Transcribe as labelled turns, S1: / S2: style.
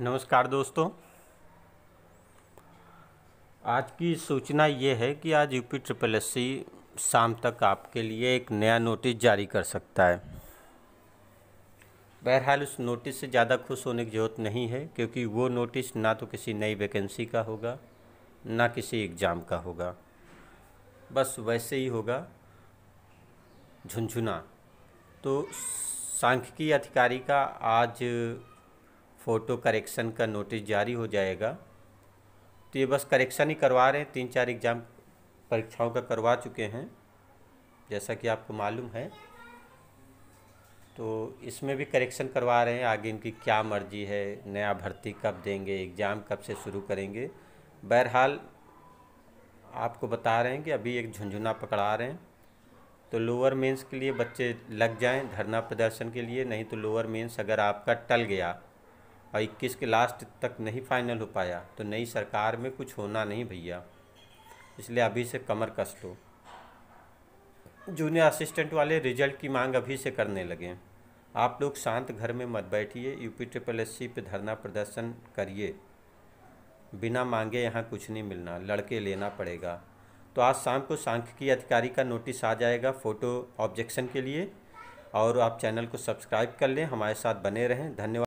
S1: नमस्कार दोस्तों आज की सूचना ये है कि आज यूपी ट्रिपल एस सी शाम तक आपके लिए एक नया नोटिस जारी कर सकता है बहरहाल उस नोटिस से ज़्यादा खुश होने की ज़रूरत नहीं है क्योंकि वो नोटिस ना तो किसी नई वैकेंसी का होगा ना किसी एग्ज़ाम का होगा बस वैसे ही होगा झुंझुना तो सांख्यिकी अधिकारी का आज फ़ोटो करेक्शन का नोटिस जारी हो जाएगा तो ये बस करेक्शन ही करवा रहे हैं तीन चार एग्ज़ाम परीक्षाओं का करवा चुके हैं जैसा कि आपको मालूम है तो इसमें भी करेक्शन करवा रहे हैं आगे इनकी क्या मर्जी है नया भर्ती कब देंगे एग्ज़ाम कब से शुरू करेंगे बहरहाल आपको बता रहे हैं कि अभी एक झुंझुना पकड़ा रहे हैं तो लोअर मेंस के लिए बच्चे लग जाएं धरना प्रदर्शन के लिए नहीं तो लोअर मेंस अगर आपका टल गया और इक्कीस के लास्ट तक नहीं फाइनल हो पाया तो नई सरकार में कुछ होना नहीं भैया इसलिए अभी से कमर कस लो जूनियर असिस्टेंट वाले रिजल्ट की मांग अभी से करने लगे आप लोग शांत घर में मत बैठिए यूपी ट्रिपल एस सी पर धरना प्रदर्शन करिए बिना मांगे यहाँ कुछ नहीं मिलना लड़के लेना पड़ेगा तो आज शाम को सांख्यिकी अधिकारी का नोटिस आ जाएगा फ़ोटो ऑब्जेक्शन के लिए और आप चैनल को सब्सक्राइब कर लें हमारे साथ बने रहें धन्यवाद